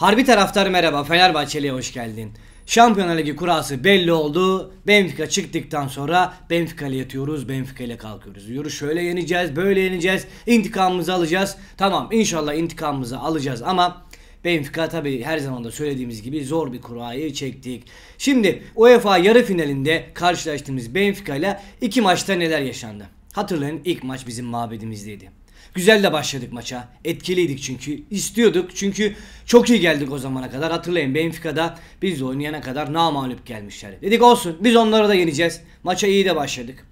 Harbi taraftar merhaba Fenerbahçeli'ye hoş geldin. Şampiyonlar Ligi kurası belli oldu. Benfica çıktıktan sonra Benfica ile yatıyoruz, Benfica ile kalkıyoruz. Yürü şöyle yeneceğiz, böyle yeneceğiz, İntikamımızı alacağız. Tamam inşallah intikamımızı alacağız ama Benfica tabi her zaman da söylediğimiz gibi zor bir kurayı çektik. Şimdi UEFA yarı finalinde karşılaştığımız Benfica ile iki maçta neler yaşandı? Hatırlayın ilk maç bizim mabedimizdeydi. Güzel de başladık maça. Etkiliydik çünkü. istiyorduk çünkü çok iyi geldik o zamana kadar. Hatırlayın Benfica'da biz de oynayana kadar namalüp gelmişler. Dedik olsun biz onları da yeneceğiz. Maça iyi de başladık.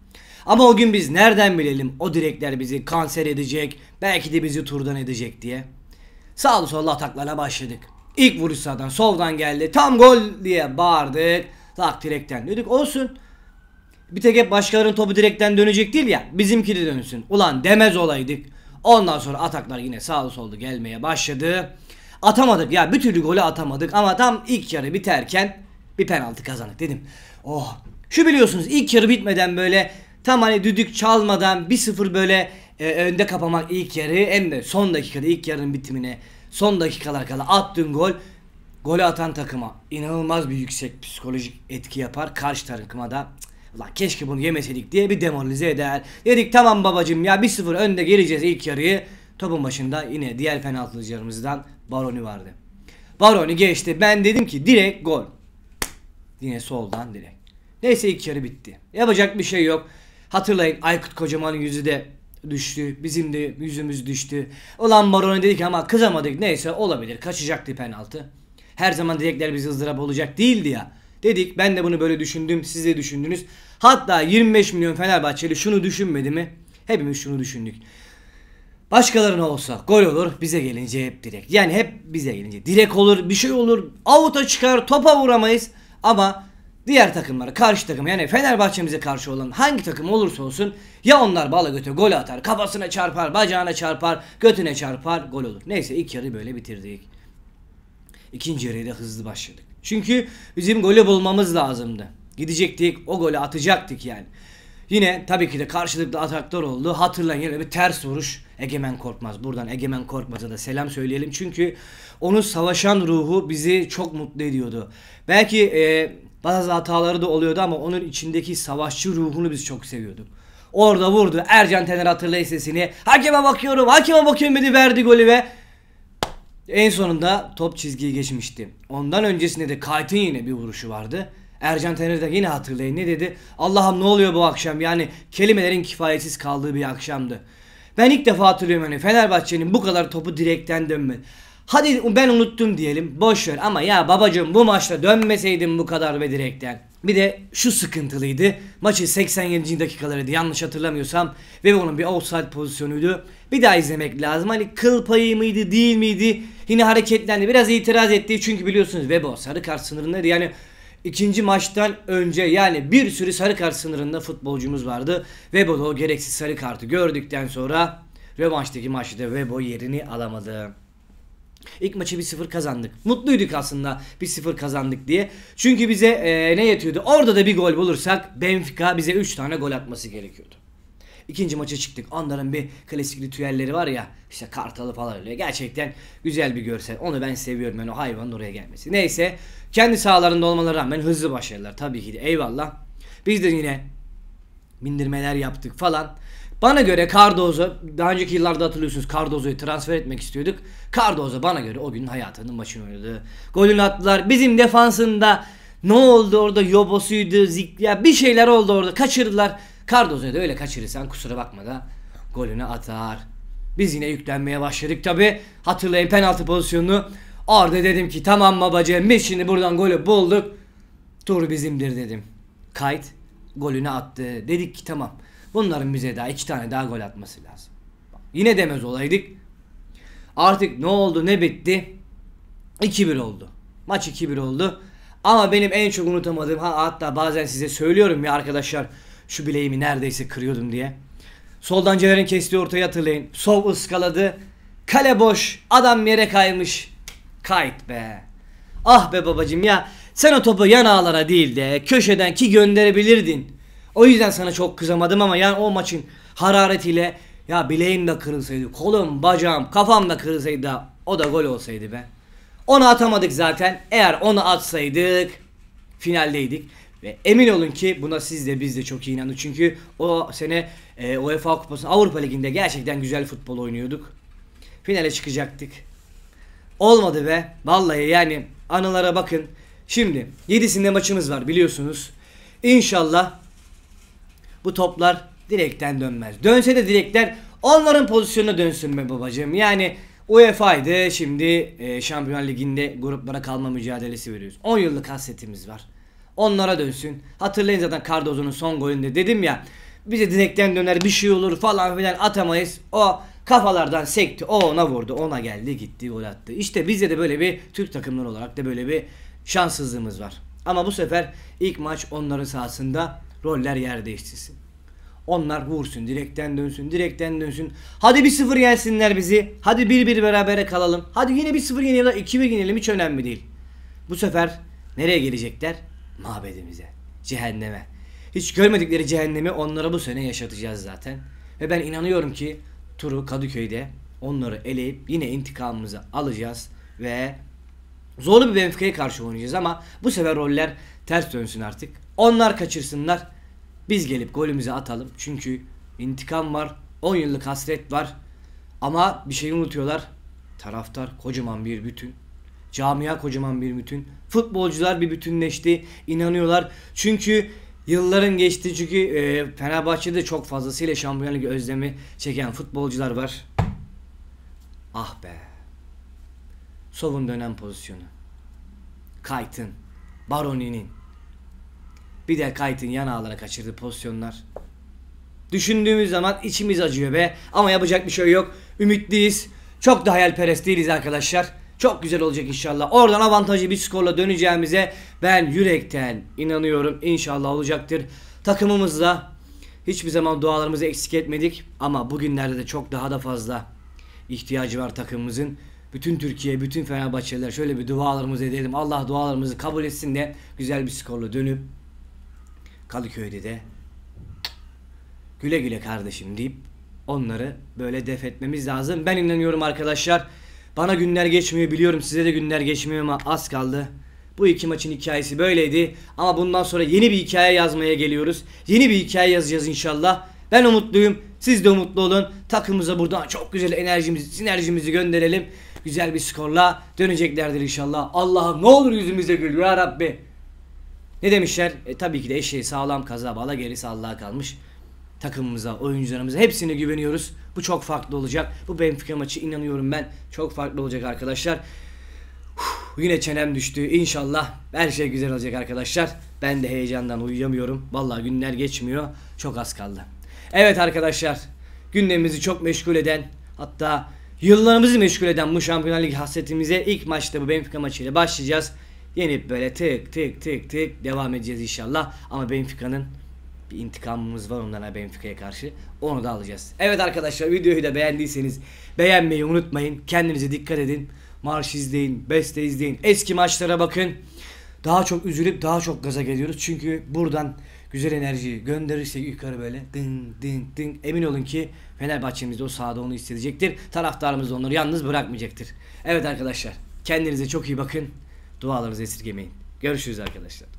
Ama o gün biz nereden bilelim o direkler bizi kanser edecek, belki de bizi turdan edecek diye. Sağlı sollu ataklara başladık. İlk vuruş sağdan soldan geldi. Tam gol diye bağırdık. Tak direkten dedik olsun. Bir tek hep başkalarının topu direkten dönecek değil ya bizimki de dönsün. Ulan demez olaydık. Ondan sonra ataklar yine sağlı soldu gelmeye başladı. Atamadık ya bir türlü golü atamadık ama tam ilk yarı biterken bir penaltı kazandık dedim. Oh şu biliyorsunuz ilk yarı bitmeden böyle tam hani düdük çalmadan 1-0 böyle e, önde kapamak ilk yarı hem de son dakikada ilk yarının bitimine son dakikalar kala attığın gol golü atan takıma inanılmaz bir yüksek psikolojik etki yapar. Karşı takıma da cık, Ulan keşke bunu yemeseydik diye bir demoralize eder. Dedik tamam babacım ya 1-0 önde geleceğiz ilk yarıyı. Topun başında yine diğer penaltıcılarımızdan Baroni vardı. Baroni geçti. Ben dedim ki direkt gol. Yine soldan direkt. Neyse ilk yarı bitti. Yapacak bir şey yok. Hatırlayın Aykut Kocaman'ın yüzü de düştü. Bizim de yüzümüz düştü. Ulan Baroni dedik ama kızamadık. Neyse olabilir. Kaçacaktı penaltı. Her zaman direkler bizi ızdırap olacak değildi ya. Dedik ben de bunu böyle düşündüm. Siz de düşündünüz. Hatta 25 milyon Fenerbahçeli şunu düşünmedi mi? Hepimiz şunu düşündük. Başkalarına olsa gol olur bize gelince hep direkt. Yani hep bize gelince direkt olur bir şey olur avuta çıkar topa vuramayız ama diğer takımlara karşı takım yani Fenerbahçe'mize karşı olan hangi takım olursa olsun ya onlar bala götü gol atar kafasına çarpar bacağına çarpar götüne çarpar gol olur. Neyse ilk yarıyı böyle bitirdik. İkinci yarıya da hızlı başladık. Çünkü bizim golü bulmamız lazımdı. Gidecektik o golü atacaktık yani. Yine tabii ki de karşılıklı ataklar oldu. Hatırlayın yine bir ters vuruş Egemen Korkmaz. Buradan Egemen Korkmaz'a da selam söyleyelim. Çünkü onun savaşan ruhu bizi çok mutlu ediyordu. Belki e, bazı hataları da oluyordu ama onun içindeki savaşçı ruhunu biz çok seviyorduk. Orada vurdu. Ercan Tener hatırlayın sesini. Hakeme bakıyorum, hakeme bakıyorum dedi verdi golü ve en sonunda top çizgiyi geçmişti. Ondan öncesinde de Kayt'ın yine bir vuruşu vardı. Ercan Tener de yine hatırlayın ne dedi? Allah'ım ne oluyor bu akşam? Yani kelimelerin kifayetsiz kaldığı bir akşamdı. Ben ilk defa hatırlıyorum hani Fenerbahçe'nin bu kadar topu direkten dönme. Hadi ben unuttum diyelim. Boş ver ama ya babacığım bu maçta dönmeseydim bu kadar ve direkten. Bir de şu sıkıntılıydı. Maçı 87. dakikalarıydı yanlış hatırlamıyorsam. Ve onun bir offside pozisyonuydu. Bir daha izlemek lazım. Hani kıl payı mıydı değil miydi? Yine hareketlendi. Biraz itiraz etti. Çünkü biliyorsunuz Webo sarı kart sınırındaydı. Yani İkinci maçtan önce yani bir sürü sarı kart sınırında futbolcumuz vardı. Vebo da o gereksiz sarı kartı gördükten sonra rövanştaki maçta Vebo yerini alamadı. İlk maçı 1-0 kazandık. Mutluyduk aslında 1-0 kazandık diye. Çünkü bize e, ne yetiyordu? Orada da bir gol bulursak Benfica bize 3 tane gol atması gerekiyordu. İkinci maça çıktık. Onların bir klasik ritüelleri var ya. işte kartalı falan öyle. Gerçekten güzel bir görsel. Onu ben seviyorum. Yani o hayvanın oraya gelmesi. Neyse. Kendi sahalarında olmaları rağmen hızlı başarılar. Tabii ki de eyvallah. Biz de yine bindirmeler yaptık falan. Bana göre Cardozo, daha önceki yıllarda hatırlıyorsunuz Cardozo'yu transfer etmek istiyorduk. Cardozo bana göre o gün hayatının maçını oynadı. Golünü attılar. Bizim defansında ne oldu orada yobosuydu, zik ya bir şeyler oldu orada. Kaçırdılar. Cardozo'yu da öyle kaçırırsan kusura bakma da golünü atar. Biz yine yüklenmeye başladık tabi. Hatırlayın penaltı pozisyonunu. Orada dedim ki tamam babacığım biz şimdi buradan golü bulduk. Tur bizimdir dedim. Kayıt golünü attı. Dedik ki tamam. Bunların bize daha iki tane daha gol atması lazım. Yine demez olaydık. Artık ne oldu ne bitti? 2-1 oldu. Maç 2-1 oldu. Ama benim en çok unutamadığım ha hatta bazen size söylüyorum ya arkadaşlar. Şu bileğimi neredeyse kırıyordum diye. Soldan Cener'in kestiği ortaya hatırlayın. Sov ıskaladı. Kale boş. Adam yere kaymış. Kayıt be. Ah be babacım ya. Sen o topu yan ağlara değil de köşeden ki gönderebilirdin. O yüzden sana çok kızamadım ama yani o maçın hararetiyle ya bileğim de kırılsaydı, kolum, bacağım, kafam da kırılsaydı o da gol olsaydı be. Onu atamadık zaten. Eğer onu atsaydık finaldeydik. Ve emin olun ki buna siz de biz de çok iyi inandık. Çünkü o sene e, UEFA Kupası'nın Avrupa Ligi'nde gerçekten güzel futbol oynuyorduk. Finale çıkacaktık. Olmadı be. Vallahi yani anılara bakın. Şimdi 7'sinde maçımız var biliyorsunuz. İnşallah bu toplar direkten dönmez. Dönse de direkler onların pozisyonuna dönsün be babacığım. Yani UEFA'ydı şimdi e, Şampiyon Ligi'nde gruplara kalma mücadelesi veriyoruz. 10 yıllık hasretimiz var onlara dönsün. Hatırlayın zaten Cardozo'nun son golünde dedim ya. Bize direkten döner bir şey olur falan filan atamayız. O kafalardan sekti. O ona vurdu. Ona geldi gitti gol attı. İşte bizde de böyle bir Türk takımları olarak da böyle bir şanssızlığımız var. Ama bu sefer ilk maç onların sahasında roller yer değiştirsin. Onlar vursun, direkten dönsün, direkten dönsün. Hadi bir sıfır yensinler bizi. Hadi bir bir berabere kalalım. Hadi yine bir sıfır yenelim, iki bir yenelim hiç önemli değil. Bu sefer nereye gelecekler? mabedimize, cehenneme. Hiç görmedikleri cehennemi onlara bu sene yaşatacağız zaten. Ve ben inanıyorum ki turu Kadıköy'de onları eleyip yine intikamımızı alacağız ve zorlu bir Benfica'ya karşı oynayacağız ama bu sefer roller ters dönsün artık. Onlar kaçırsınlar. Biz gelip golümüzü atalım. Çünkü intikam var. 10 yıllık hasret var. Ama bir şey unutuyorlar. Taraftar kocaman bir bütün. Camia kocaman bir bütün. Futbolcular bir bütünleşti. İnanıyorlar Çünkü yılların geçti. Çünkü e, Fenerbahçe'de çok fazlasıyla şampiyonluk özlemi çeken futbolcular var. Ah be. Sovun dönem pozisyonu. Kayt'ın. Baroni'nin. Bir de Kayt'ın yan ağlara kaçırdı pozisyonlar. Düşündüğümüz zaman içimiz acıyor be. Ama yapacak bir şey yok. Ümitliyiz. Çok da hayalperest değiliz arkadaşlar. Çok güzel olacak inşallah. Oradan avantajlı bir skorla döneceğimize ben yürekten inanıyorum. İnşallah olacaktır. Takımımızla hiçbir zaman dualarımızı eksik etmedik ama bugünlerde de çok daha da fazla ihtiyacı var takımımızın. Bütün Türkiye, bütün Fenerbahçeliler şöyle bir dualarımızı edelim. Allah dualarımızı kabul etsin de güzel bir skorla dönüp Kadıköy'de de güle güle kardeşim deyip onları böyle def etmemiz lazım. Ben inanıyorum arkadaşlar. Bana günler geçmiyor biliyorum size de günler geçmiyor ama az kaldı. Bu iki maçın hikayesi böyleydi ama bundan sonra yeni bir hikaye yazmaya geliyoruz. Yeni bir hikaye yazacağız inşallah. Ben umutluyum. Siz de umutlu olun. Takımıza buradan çok güzel enerjimizi, sinerjimizi gönderelim. Güzel bir skorla döneceklerdir inşallah. Allah'a ne olur yüzümüze gül ya Rabbi. Ne demişler? E tabii ki de eşeği sağlam kaza Bala gerisi Allah'a kalmış takımımıza, oyuncularımıza hepsine güveniyoruz. Bu çok farklı olacak. Bu Benfica maçı inanıyorum ben çok farklı olacak arkadaşlar. Uf, yine çenem düştü. İnşallah her şey güzel olacak arkadaşlar. Ben de heyecandan uyuyamıyorum. Vallahi günler geçmiyor. Çok az kaldı. Evet arkadaşlar. Gündemimizi çok meşgul eden hatta yıllarımızı meşgul eden bu Şampiyonlar Ligi hasretimize ilk maçta bu Benfica maçıyla başlayacağız. Yenip böyle tık tık tık tık devam edeceğiz inşallah. Ama Benfica'nın bir intikamımız var ondan Benfica'ya karşı. Onu da alacağız. Evet arkadaşlar videoyu da beğendiyseniz beğenmeyi unutmayın. Kendinize dikkat edin. Marş izleyin, beste izleyin. Eski maçlara bakın. Daha çok üzülüp daha çok gaza geliyoruz. Çünkü buradan güzel enerjiyi gönderirsek yukarı böyle ding ding ding emin olun ki Fenerbahçe'miz o sahada onu hissedecektir. Taraftarımız onları yalnız bırakmayacaktır. Evet arkadaşlar kendinize çok iyi bakın. Dualarınızı esirgemeyin. Görüşürüz arkadaşlar.